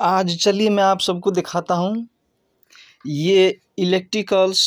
आज चलिए मैं आप सबको दिखाता हूँ ये इलेक्ट्रिकल्स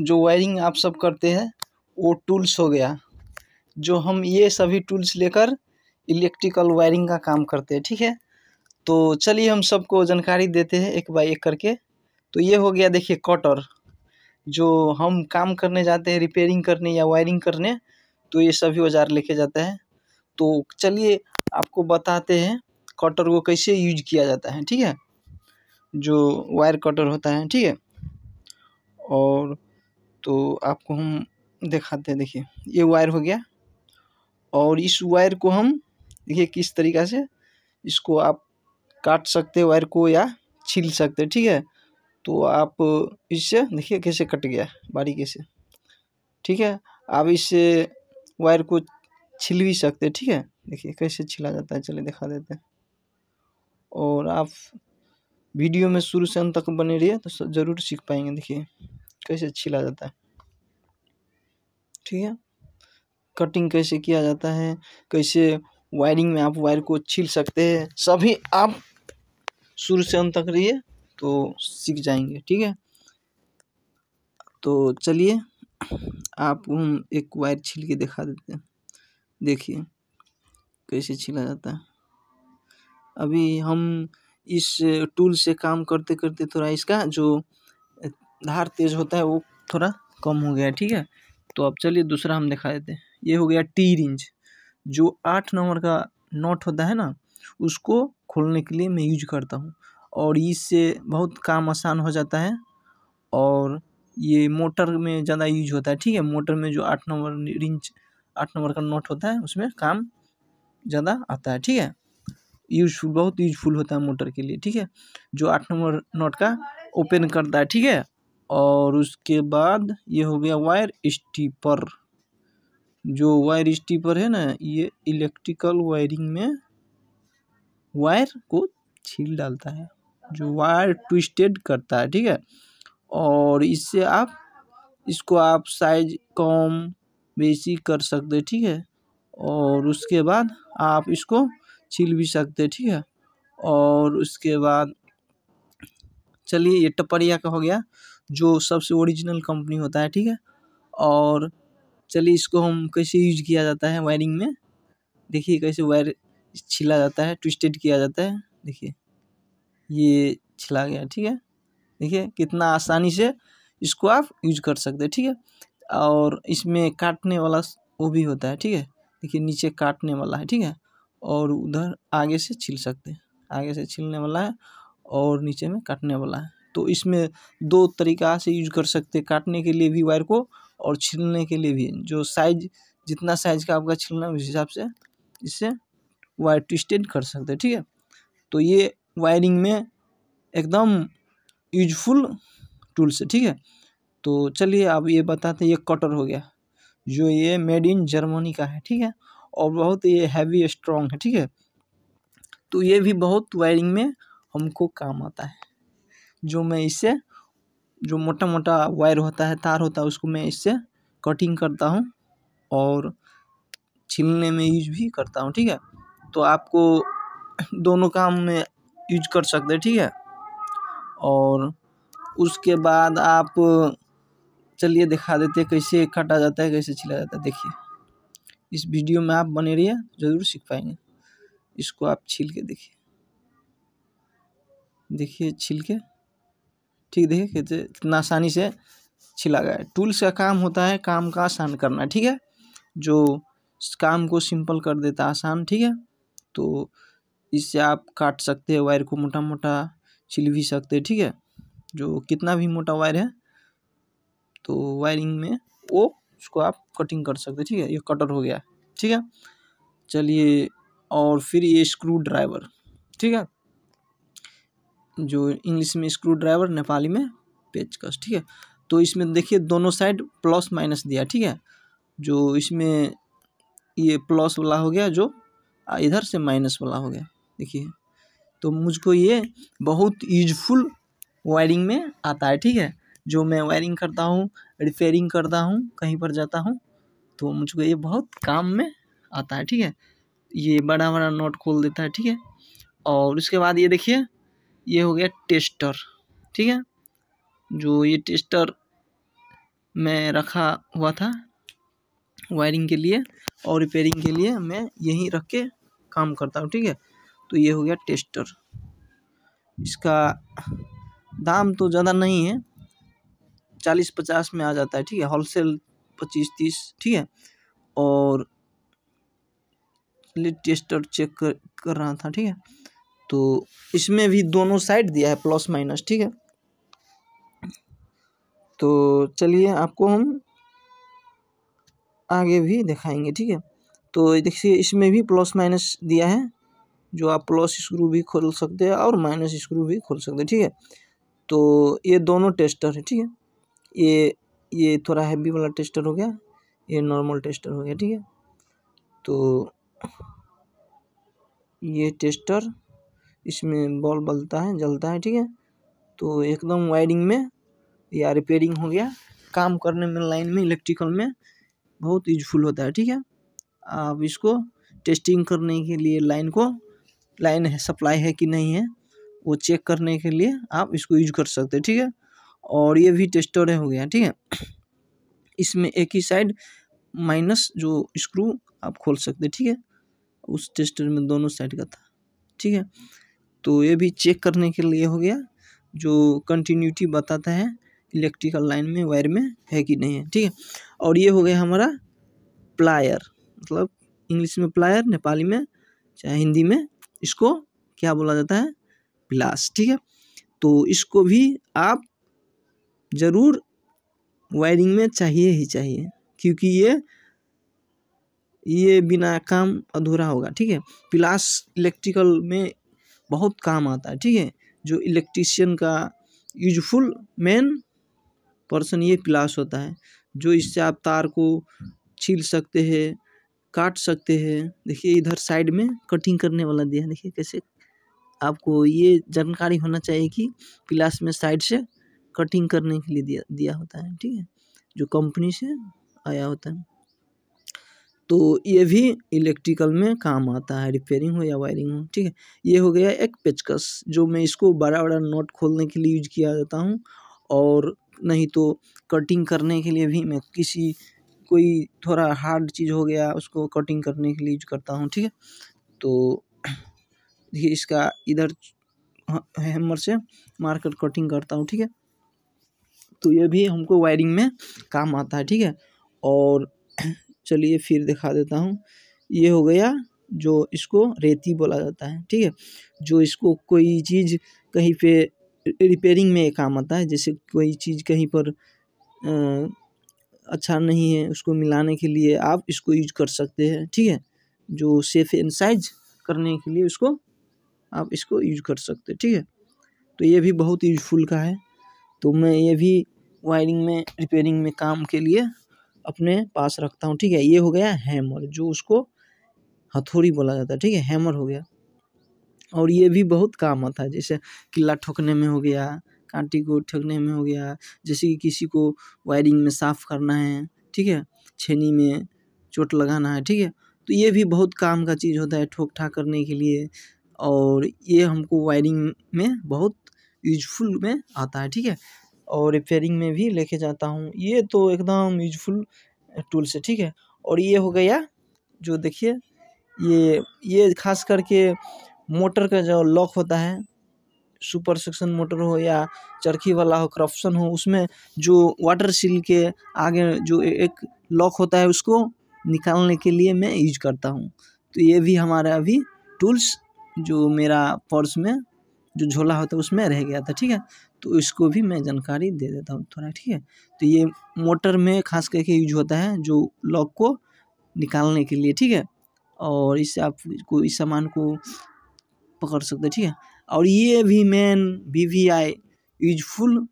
जो वायरिंग आप सब करते हैं वो टूल्स हो गया जो हम ये सभी टूल्स लेकर इलेक्ट्रिकल वायरिंग का काम करते हैं ठीक है तो चलिए हम सबको जानकारी देते हैं एक बाई एक करके तो ये हो गया देखिए कटर जो हम काम करने जाते हैं रिपेयरिंग करने या वायरिंग करने तो ये सभी औजार लेके जाते हैं तो चलिए आपको बताते हैं कटर को कैसे यूज किया जाता है ठीक है जो वायर कटर होता है ठीक है और तो आपको हम दिखाते हैं देखिए ये वायर हो गया और इस वायर को हम देखिए किस तरीक़ा से इसको आप काट सकते वायर को या छील सकते ठीक है तो आप इससे देखिए कैसे कट गया बारीकी से ठीक है आप इससे वायर को छिल भी सकते ठीक है देखिए कैसे छिला जाता है चलिए दिखा देते हैं और आप वीडियो में शुरू से अंत तक बने रहिए तो ज़रूर सीख पाएंगे देखिए कैसे छिला जाता है ठीक है कटिंग कैसे किया जाता है कैसे वायरिंग में आप वायर को छील सकते हैं सभी आप शुरू से अंत तक रहिए तो सीख जाएंगे ठीक है तो चलिए आप हम एक वायर छील के दिखा देते हैं देखिए कैसे छीला जाता है अभी हम इस टूल से काम करते करते थोड़ा इसका जो धार तेज होता है वो थोड़ा कम हो गया ठीक है तो अब चलिए दूसरा हम दिखा देते हैं ये हो गया टी रिंज जो आठ नंबर का नोट होता है ना उसको खोलने के लिए मैं यूज करता हूँ और इससे बहुत काम आसान हो जाता है और ये मोटर में ज़्यादा यूज होता है ठीक है मोटर में जो आठ नंबर रिंच आठ नंबर का नोट होता है उसमें काम ज़्यादा आता है ठीक है यूजफुल बहुत यूजफुल होता है मोटर के लिए ठीक है जो आठ नंबर नोट का ओपन करता है ठीक है और उसके बाद ये हो गया वायर स्टीपर जो वायर स्टीपर है ना ये इलेक्ट्रिकल वायरिंग में वायर को छील डालता है जो वायर ट्विस्टेड करता है ठीक है और इससे आप इसको आप साइज कम बेसी कर सकते ठीक है और उसके बाद आप इसको छील भी सकते ठीक है और उसके बाद चलिए ये टपरिया का हो गया जो सबसे ओरिजिनल कंपनी होता है ठीक है और चलिए इसको हम कैसे यूज किया जाता है वायरिंग में देखिए कैसे वायर छिला जाता है ट्विस्टेड किया जाता है देखिए ये छिला गया ठीक है देखिए कितना आसानी से इसको आप यूज कर सकते हैं ठीक है और इसमें काटने वाला वो भी होता है ठीक है देखिए नीचे काटने वाला है ठीक है और उधर आगे से छिल सकते हैं आगे से छिलने वाला है और नीचे में काटने वाला है तो इसमें दो तरीका से यूज कर सकते हैं काटने के लिए भी वायर को और छिलने के लिए भी जो साइज जितना साइज का आपका छिलना है उस हिसाब से इससे वायर ट्विस्टेड कर सकते हैं ठीक है तो ये वायरिंग में एकदम यूजफुल टूल्स है ठीक है तो चलिए अब ये बताते हैं ये कटर हो गया जो ये मेड इन जर्मनी का है ठीक है और बहुत ये हैवी स्ट्रॉन्ग है ठीक है तो ये भी बहुत वायरिंग में हमको काम आता है जो मैं इससे जो मोटा मोटा वायर होता है तार होता है उसको मैं इससे कटिंग करता हूँ और छीलने में यूज भी करता हूँ ठीक है तो आपको दोनों काम में यूज कर सकते हैं ठीक है और उसके बाद आप चलिए दिखा देते कैसे काटा जाता है कैसे छिला जाता है देखिए इस वीडियो में आप बने रहिए ज़रूर सीख पाएंगे इसको आप छील के देखिए देखिए छील के ठीक देखिए कैसे कितना आसानी से छिला गया है टूल्स का काम होता है काम का आसान करना ठीक है जो काम को सिंपल कर देता आसान ठीक है तो इससे आप काट सकते हैं वायर को मोटा मोटा छिल भी सकते हैं ठीक है जो कितना भी मोटा वायर है तो वायरिंग में वो उसको आप कटिंग कर सकते ठीक है ये कटर हो गया ठीक है चलिए और फिर ये स्क्रू ड्राइवर ठीक है जो इंग्लिश में स्क्रू ड्राइवर नेपाली में पेचकस ठीक है तो इसमें देखिए दोनों साइड प्लस माइनस दिया ठीक है जो इसमें ये प्लस वाला हो गया जो इधर से माइनस वाला हो गया देखिए तो मुझको ये बहुत यूजफुल वायरिंग में आता है ठीक है जो मैं वायरिंग करता हूँ रिपेयरिंग करता हूँ कहीं पर जाता हूँ तो मुझको ये बहुत काम में आता है ठीक है ये बड़ा बड़ा नोट खोल देता है ठीक है और उसके बाद ये देखिए ये हो गया टेस्टर ठीक है जो ये टेस्टर मैं रखा हुआ था वायरिंग के लिए और रिपेयरिंग के लिए मैं यहीं रख के काम करता हूँ ठीक है तो ये हो गया टेस्टर इसका दाम तो ज़्यादा नहीं है चालीस पचास में आ जाता है ठीक है होलसेल पच्चीस तीस ठीक है और टेस्टर चेक कर कर रहा था ठीक है तो इसमें भी दोनों साइड दिया है प्लस माइनस ठीक है तो चलिए आपको हम आगे भी दिखाएंगे ठीक है तो देखिए इसमें भी प्लस माइनस दिया है जो आप प्लस स्क्रू भी खोल सकते हैं और माइनस स्क्रू भी खोल सकते हैं ठीक है तो ये दोनों टेस्टर है ठीक है ये ये थोड़ा हैवी वाला टेस्टर हो गया ये नॉर्मल टेस्टर हो गया ठीक है तो ये टेस्टर इसमें बॉल बलता है जलता है ठीक है तो एकदम वायरिंग में या रिपेयरिंग हो गया काम करने में लाइन में इलेक्ट्रिकल में बहुत यूजफुल होता है ठीक है आप इसको टेस्टिंग करने के लिए लाइन को लाइन है सप्लाई है कि नहीं है वो चेक करने के लिए आप इसको यूज कर सकते हैं ठीक है और ये भी टेस्टर हो गया ठीक है इसमें एक ही साइड माइनस जो स्क्रू आप खोल सकते ठीक है उस टेस्टर में दोनों साइड का था ठीक है तो ये भी चेक करने के लिए हो गया जो कंटिन्यूटी बताता है इलेक्ट्रिकल लाइन में वायर में है कि नहीं है ठीक है और ये हो गया हमारा प्लायर मतलब इंग्लिश में प्लायर नेपाली में चाहे हिंदी में इसको क्या बोला जाता है प्लास ठीक है तो इसको भी आप ज़रूर वायरिंग में चाहिए ही चाहिए क्योंकि ये ये बिना काम अधूरा होगा ठीक है प्लास इलेक्ट्रिकल में बहुत काम आता है ठीक है जो इलेक्ट्रिशियन का यूजफुल मेन पर्सन ये प्लास होता है जो इससे आप तार को छील सकते हैं काट सकते हैं देखिए इधर साइड में कटिंग करने वाला दिया है देखिए कैसे आपको ये जानकारी होना चाहिए कि प्लास में साइड से कटिंग करने के लिए दिया दिया होता है ठीक है जो कंपनी से आया होता है तो ये भी इलेक्ट्रिकल में काम आता है रिपेयरिंग हो या वायरिंग हो ठीक है ये हो गया एक पेचकस जो मैं इसको बड़ा बड़ा नोट खोलने के लिए यूज किया जाता हूँ और नहीं तो कटिंग करने के लिए भी मैं किसी कोई थोड़ा हार्ड चीज़ हो गया उसको कटिंग करने के लिए यूज करता हूँ ठीक है तो इसका इधर हाँ, हैमर से मार्कर कटिंग करता हूँ ठीक है तो ये भी हमको वायरिंग में काम आता है ठीक है और चलिए फिर दिखा देता हूँ ये हो गया जो इसको रेती बोला जाता है ठीक है जो इसको कोई चीज़ कहीं पे रिपेयरिंग में काम आता है जैसे कोई चीज़ कहीं पर आ, अच्छा नहीं है उसको मिलाने के लिए आप इसको यूज कर सकते हैं ठीक है जो सेफ एंड साइज करने के लिए उसको आप इसको यूज कर सकते हैं ठीक है तो ये भी बहुत यूजफुल का है तो मैं ये भी वायरिंग में रिपेयरिंग में काम के लिए अपने पास रखता हूँ ठीक है ये हो गया हैमर जो उसको हथौड़ी बोला जाता है ठीक है हैमर हो गया और ये भी बहुत काम आता है जैसे किला ठोकने में हो गया कांटी को ठोकने में हो गया जैसे कि किसी को वायरिंग में साफ़ करना है ठीक है छेनी में चोट लगाना है ठीक है तो ये भी बहुत काम का चीज़ होता है ठोक ठाक करने के लिए और ये हमको वायरिंग में बहुत यूजफुल में आता है ठीक है और रिपेयरिंग में भी लेके जाता हूँ ये तो एकदम यूजफुल टूल्स है ठीक है और ये हो गया जो देखिए ये ये खास करके मोटर का जो लॉक होता है सुपर सेक्शन मोटर हो या चरखी वाला हो करप्शन हो उसमें जो वाटर सील के आगे जो एक लॉक होता है उसको निकालने के लिए मैं यूज करता हूँ तो ये भी हमारा अभी टूल्स जो मेरा पर्स में जो झोला होता है उसमें रह गया था ठीक है तो इसको भी मैं जानकारी दे देता हूँ थोड़ा ठीक है तो ये मोटर में खास करके यूज होता है जो लॉक को निकालने के लिए ठीक है और इससे आप को इस सामान को पकड़ सकते ठीक है और ये भी मैन V V I useful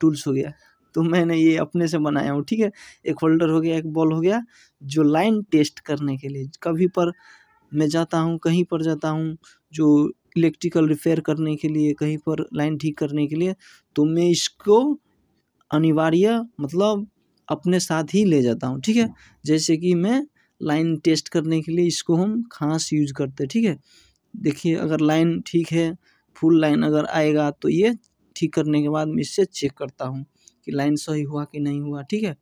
tools हो गया तो मैंने ये अपने से बनाया हूँ ठीक है एक होल्डर हो गया एक बॉल हो गया जो लाइन टेस्ट करने के लिए कभी पर मैं जाता हूँ कहीं पर जाता हूँ जो इलेक्ट्रिकल रिपेयर करने के लिए कहीं पर लाइन ठीक करने के लिए तो मैं इसको अनिवार्य मतलब अपने साथ ही ले जाता हूँ ठीक है हाँ। जैसे कि मैं लाइन टेस्ट करने के लिए इसको हम खास यूज करते हैं ठीक है देखिए अगर लाइन ठीक है फुल लाइन अगर आएगा तो ये ठीक करने के बाद मैं इससे चेक करता हूँ कि लाइन सही हुआ कि नहीं हुआ ठीक है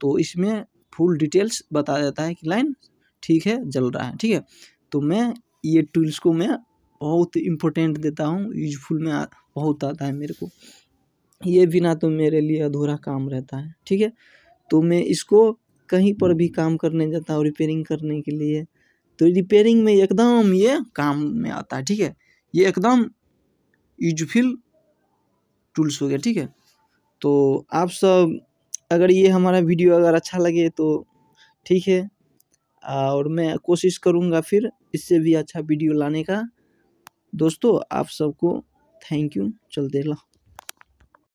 तो इसमें फुल डिटेल्स बता देता है कि लाइन ठीक है जल रहा है ठीक है तो मैं ये टूल्स को मैं बहुत इम्पोर्टेंट देता हूँ यूजफुल में बहुत आता है मेरे को ये बिना तो मेरे लिए अधूरा काम रहता है ठीक है तो मैं इसको कहीं पर भी काम करने जाता हूँ रिपेयरिंग करने के लिए तो रिपेयरिंग में एकदम ये काम में आता है ठीक है ये एकदम यूजफुल टूल्स हो गया ठीक है तो आप सब अगर ये हमारा वीडियो अगर अच्छा लगे तो ठीक है और मैं कोशिश करूँगा फिर इससे भी अच्छा वीडियो लाने का दोस्तों आप सबको थैंक यू चलते ला